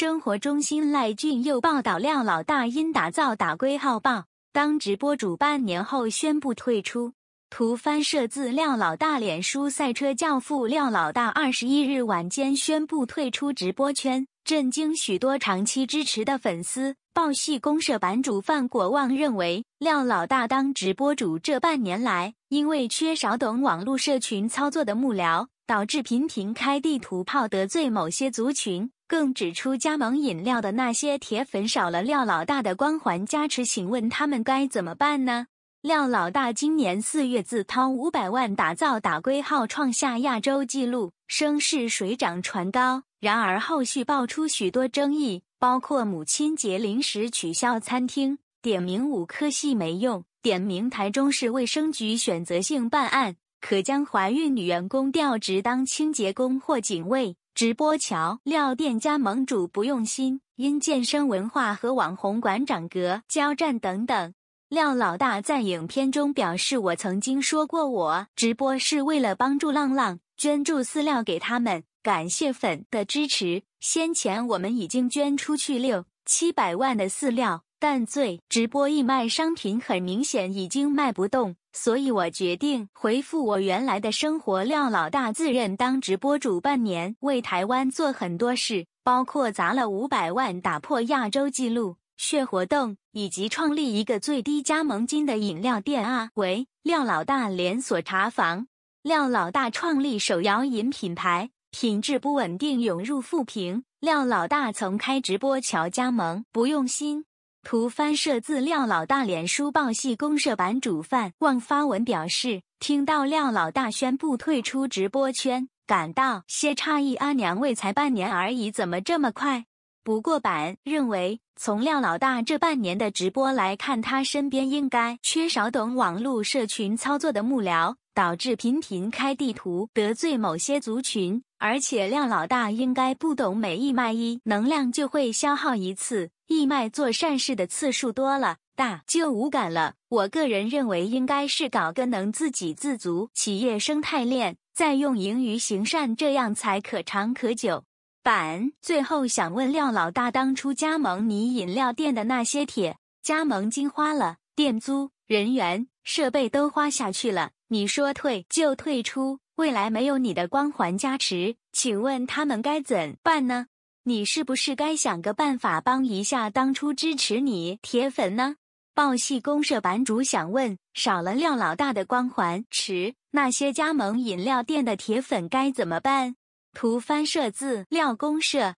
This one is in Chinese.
生活中心赖俊佑报道：廖老大因打造打龟号报，当直播主半年后宣布退出。图翻摄自廖老大脸书。赛车教父廖老大二十一日晚间宣布退出直播圈，震惊许多长期支持的粉丝。报系公社版主范国旺认为，廖老大当直播主这半年来，因为缺少懂网络社群操作的幕僚，导致频频开地图炮，得罪某些族群。更指出加盟饮料的那些铁粉少了廖老大的光环加持，请问他们该怎么办呢？廖老大今年四月自掏五百万打造打龟号，创下亚洲纪录，声势水涨船高。然而后续爆出许多争议，包括母亲节临时取消餐厅，点名五颗系没用，点名台中市卫生局选择性办案，可将怀孕女员工调职当清洁工或警卫。直播桥料店家盟主不用心，因健身文化和网红馆长格交战等等。廖老大在影片中表示：“我曾经说过，我直播是为了帮助浪浪，捐助饲料给他们，感谢粉的支持。先前我们已经捐出去六七百万的饲料，但最直播义卖商品很明显已经卖不动。”所以我决定回复我原来的生活。廖老大自认当直播主半年，为台湾做很多事，包括砸了五百万打破亚洲纪录、血活动，以及创立一个最低加盟金的饮料店啊。喂，廖老大连锁茶房，廖老大创立手摇饮品牌，品质不稳定涌入负评。廖老大曾开直播桥加盟，不用心。图翻摄自廖老大脸书爆系公社版主犯，望发文表示听到廖老大宣布退出直播圈，感到些诧异。阿娘喂才半年而已，怎么这么快？不过板认为，从廖老大这半年的直播来看，他身边应该缺少懂网络社群操作的幕僚，导致频频开地图得罪某些族群。而且廖老大应该不懂，每一卖一能量就会消耗一次，义卖做善事的次数多了，大就无感了。我个人认为，应该是搞个能自给自足企业生态链，再用盈余行善，这样才可长可久。板。最后想问廖老大，当初加盟你饮料店的那些铁，加盟金花了，店租、人员、设备都花下去了，你说退就退出，未来没有你的光环加持，请问他们该怎办呢？你是不是该想个办法帮一下当初支持你铁粉呢？报系公社版主想问，少了廖老大的光环，池，那些加盟饮料店的铁粉该怎么办？图翻设字料公社。